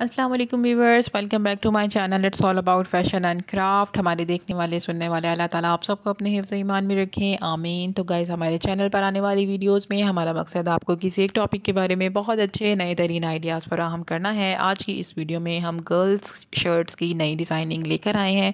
अस्सलाम वालेकुम viewers welcome back to my channel it's all about fashion and craft हमारे देखने वाले सुनने वाले अल्लाह ताला आप सबको अपने हिफ्ज़ ईमान में रखें आमीन तो गाइज़ हमारे चैनल पर आने वाली वीडियोस में हमारा मकसद आपको किसी एक टॉपिक के बारे में बहुत अच्छे नए तरीन आइडियाज़ फराहम करना है आज की इस वीडियो में हम गर्ल्स शर्ट्स की नई डिज़ाइनिंग लेकर आए हैं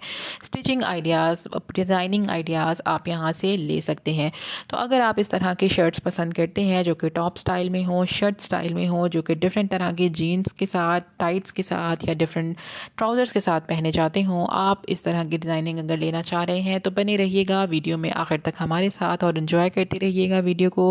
स्टिचिंग आइडियाज़ डिज़ाइनिंग आइडियाज़ आप यहाँ से ले सकते हैं तो अगर आप इस तरह के शर्ट्स पसंद करते हैं जो कि टॉप स्टाइल में हों शर्ट स्टाइल में हों जो कि डिफरेंट तरह के जीन्स के साथ टाइट टाइट्स के साथ या डिफरेंट ट्राउज़र्स के साथ पहने जाते हों आप इस तरह की डिज़ाइनिंग अगर लेना चाह रहे हैं तो बने रहिएगा वीडियो में आखिर तक हमारे साथ और इन्जॉय करते रहिएगा वीडियो को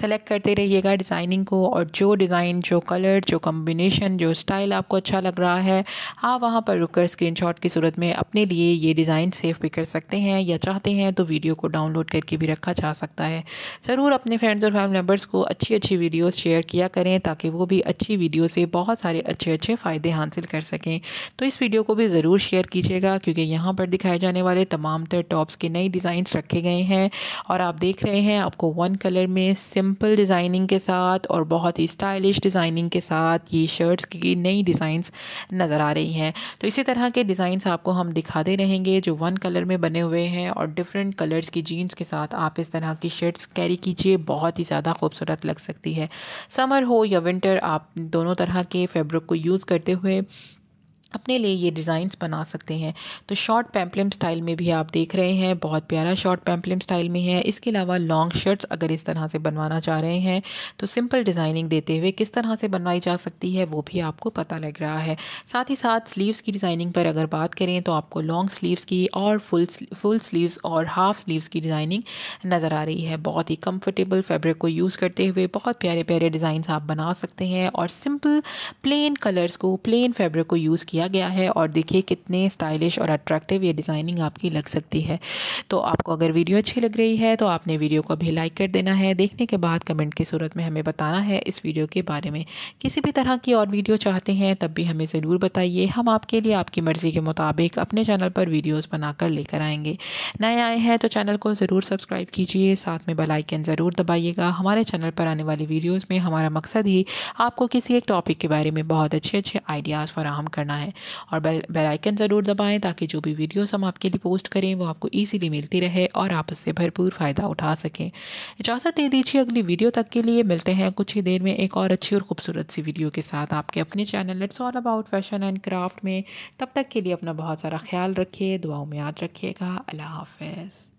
सेलेक्ट करते रहिएगा डिज़ाइनिंग को और जो डिज़ाइन जो कलर जो कम्बिनेशन जो स्टाइल आपको अच्छा लग रहा है आप वहाँ पर रुक कर की सूरत में अपने लिए ये डिज़ाइन सेव भी कर सकते हैं या चाहते हैं तो वीडियो को डाउनलोड करके भी रखा जा सकता है ज़रूर अपने फ्रेंड्स और फैमिली मेम्बर्स को अच्छी अच्छी वीडियोस शेयर किया करें ताकि वो भी अच्छी वीडियो से बहुत सारे अच्छे अच्छे फ़ायदे हासिल कर सकें तो इस वीडियो को भी ज़रूर शेयर कीजिएगा क्योंकि यहाँ पर दिखाए जाने वाले तमाम तर टॉप्स के नए डिज़ाइंस रखे गए हैं और आप देख रहे हैं आपको वन कलर में सिंपल डिज़ाइनिंग के साथ और बहुत ही स्टाइलिश डिज़ाइनिंग के साथ ये शर्ट्स की नई डिज़ाइंस नज़र आ रही हैं तो इसी तरह के डिज़ाइंस आपको हम दिखाते रहेंगे जो वन कलर में बने हुए हैं और डिफरेंट कलर्स की जीन्स के साथ आप इस तरह की शर्ट्स कैरी कीजिए बहुत ही ज़्यादा खूबसूरत लग सकती है समर हो या विंटर आप दोनों तरह के फेब्रिक को यूज़ करते हुए अपने लिए ये डिज़ाइंस बना सकते हैं तो शॉर्ट पैम्पलम स्टाइल में भी आप देख रहे हैं बहुत प्यारा शॉर्ट पैम्पलम स्टाइल में है इसके अलावा लॉन्ग शर्ट्स अगर इस तरह से बनवाना चाह रहे हैं तो सिंपल डिज़ाइनिंग देते हुए किस तरह से बनवाई जा सकती है वो भी आपको पता लग रहा है साथ ही साथ स्लीव्स की डिज़ाइनिंग पर अगर बात करें तो आपको लॉन्ग स्लीव्स की और फुल फुल स्लीव्स और हाफ स्लीव्स की डिज़ाइनिंग नज़र आ रही है बहुत ही कम्फर्टेबल फैब्रिक को यूज़ करते हुए बहुत प्यारे प्यारे डिज़ाइंस आप बना सकते हैं और सिंपल प्लेन कलर्स को प्लेन फैब्रिक को यूज़ किया किया गया है और देखिए कितने स्टाइलिश और अट्रैक्टिव ये डिज़ाइनिंग आपकी लग सकती है तो आपको अगर वीडियो अच्छी लग रही है तो आपने वीडियो को भी लाइक कर देना है देखने के बाद कमेंट की सूरत में हमें बताना है इस वीडियो के बारे में किसी भी तरह की और वीडियो चाहते हैं तब भी हमें ज़रूर बताइए हम आपके लिए आपकी मर्ज़ी के मुताबिक अपने चैनल पर वीडियोज़ बनाकर लेकर आएंगे नए आए हैं तो चैनल को ज़रूर सब्सक्राइब कीजिए साथ में बेलाइकन ज़रूर दबाइएगा हमारे चैनल पर आने वाली वीडियोज़ में हमारा मकसद ही आपको किसी एक टॉपिक के बारे में बहुत अच्छे अच्छे आइडियाज़ फराहम करना है है और बेल बेल आइकन ज़रूर दबाएं ताकि जो भी वीडियोस हम आपके लिए पोस्ट करें वो आपको ईजिली मिलती रहे और आप उससे भरपूर फ़ायदा उठा सकें इजाज़त दे दीजिए अगली वीडियो तक के लिए मिलते हैं कुछ ही देर में एक और अच्छी और खूबसूरत सी वीडियो के साथ आपके अपने channel it's all about fashion and craft में तब तक के लिए अपना बहुत सारा ख्याल रखिए दुआओं में याद रखिएगा अल्लाह हाफ